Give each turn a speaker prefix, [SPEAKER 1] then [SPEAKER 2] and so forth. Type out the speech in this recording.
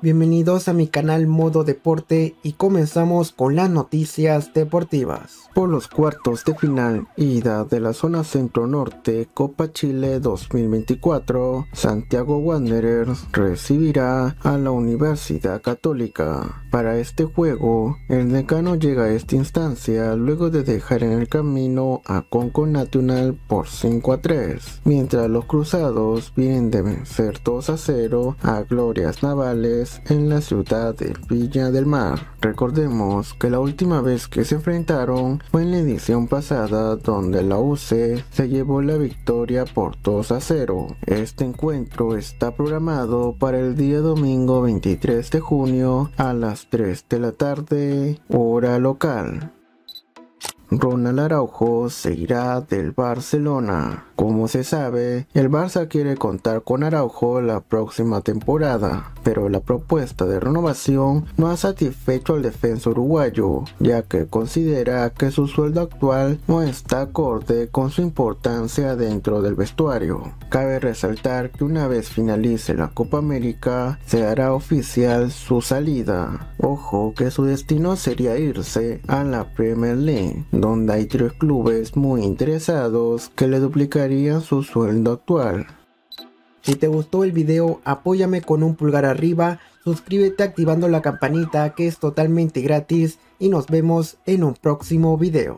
[SPEAKER 1] Bienvenidos a mi canal Modo Deporte y comenzamos con las noticias deportivas.
[SPEAKER 2] Por los cuartos de final, ida de la zona centro-norte Copa Chile 2024, Santiago Wanderers recibirá a la Universidad Católica. Para este juego, el decano llega a esta instancia luego de dejar en el camino a Conco Nacional por 5 a 3, mientras los cruzados vienen de vencer 2 a 0 a Glorias Navales en la ciudad de Villa del Mar. Recordemos que la última vez que se enfrentaron fue en la edición pasada donde la UC se llevó la victoria por 2 a 0. Este encuentro está programado para el día domingo 23 de junio a las 3 de la tarde, hora local. Ronald Araujo se irá del Barcelona. Como se sabe, el Barça quiere contar con Araujo la próxima temporada, pero la propuesta de renovación no ha satisfecho al defensor uruguayo, ya que considera que su sueldo actual no está acorde con su importancia dentro del vestuario. Cabe resaltar que una vez finalice la Copa América, se hará oficial su salida. Ojo que su destino sería irse a la Premier League donde hay tres clubes muy interesados
[SPEAKER 1] que le duplicarían su sueldo actual. Si te gustó el video, apóyame con un pulgar arriba, suscríbete activando la campanita que es totalmente gratis y nos vemos en un próximo video.